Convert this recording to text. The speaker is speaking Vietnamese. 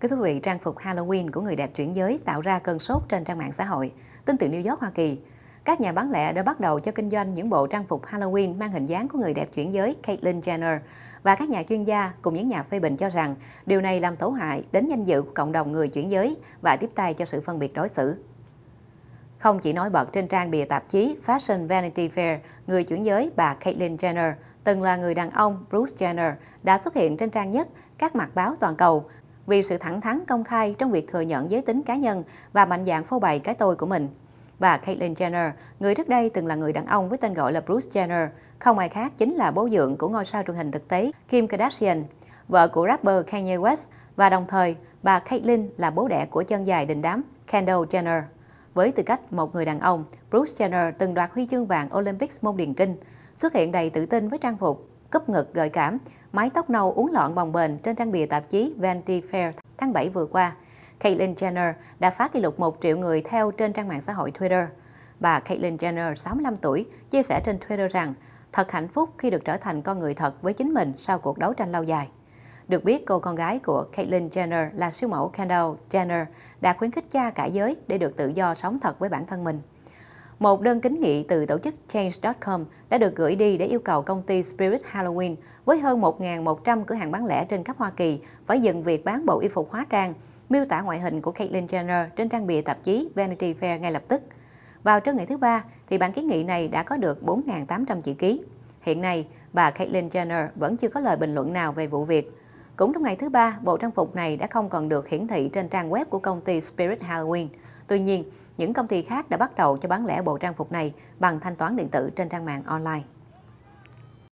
Kính thưa quý vị, trang phục Halloween của người đẹp chuyển giới tạo ra cơn sốt trên trang mạng xã hội. Tin từ New York, Hoa Kỳ, các nhà bán lẻ đã bắt đầu cho kinh doanh những bộ trang phục Halloween mang hình dáng của người đẹp chuyển giới Caitlyn Jenner và các nhà chuyên gia cùng những nhà phê bình cho rằng điều này làm tổn hại đến danh dự của cộng đồng người chuyển giới và tiếp tay cho sự phân biệt đối xử. Không chỉ nói bật trên trang bìa tạp chí Fashion Vanity Fair, người chuyển giới bà Caitlyn Jenner, từng là người đàn ông Bruce Jenner, đã xuất hiện trên trang nhất các mặt báo toàn cầu vì sự thẳng thắn công khai trong việc thừa nhận giới tính cá nhân và mạnh dạng phô bày cái tôi của mình. Và Caitlyn Jenner, người trước đây từng là người đàn ông với tên gọi là Bruce Jenner, không ai khác chính là bố dưỡng của ngôi sao truyền hình thực tế Kim Kardashian, vợ của rapper Kanye West và đồng thời bà Caitlyn là bố đẻ của chân dài đình đám Kendall Jenner. Với tư cách một người đàn ông, Bruce Jenner từng đoạt huy chương vàng Olympics môn điền kinh, xuất hiện đầy tự tin với trang phục, cúp ngực gợi cảm mái tóc nâu uống lọn bồng bềnh trên trang bìa tạp chí Vanity Fair tháng 7 vừa qua. Caitlyn Jenner đã phá kỷ lục 1 triệu người theo trên trang mạng xã hội Twitter. Bà Caitlyn Jenner, 65 tuổi, chia sẻ trên Twitter rằng thật hạnh phúc khi được trở thành con người thật với chính mình sau cuộc đấu tranh lâu dài. Được biết, cô con gái của Caitlyn Jenner là siêu mẫu Kendall Jenner đã khuyến khích cha cả giới để được tự do sống thật với bản thân mình. Một đơn kính nghị từ tổ chức Change.com đã được gửi đi để yêu cầu công ty Spirit Halloween với hơn 1.100 cửa hàng bán lẻ trên khắp Hoa Kỳ phải dừng việc bán bộ y phục hóa trang, miêu tả ngoại hình của Caitlyn Jenner trên trang bìa tạp chí Vanity Fair ngay lập tức. Vào trước ngày thứ ba, thì bản kiến nghị này đã có được 4.800 chữ ký. Hiện nay, bà Caitlyn Jenner vẫn chưa có lời bình luận nào về vụ việc. Cũng trong ngày thứ ba, bộ trang phục này đã không còn được hiển thị trên trang web của công ty Spirit Halloween. Tuy nhiên, những công ty khác đã bắt đầu cho bán lẻ bộ trang phục này bằng thanh toán điện tử trên trang mạng online.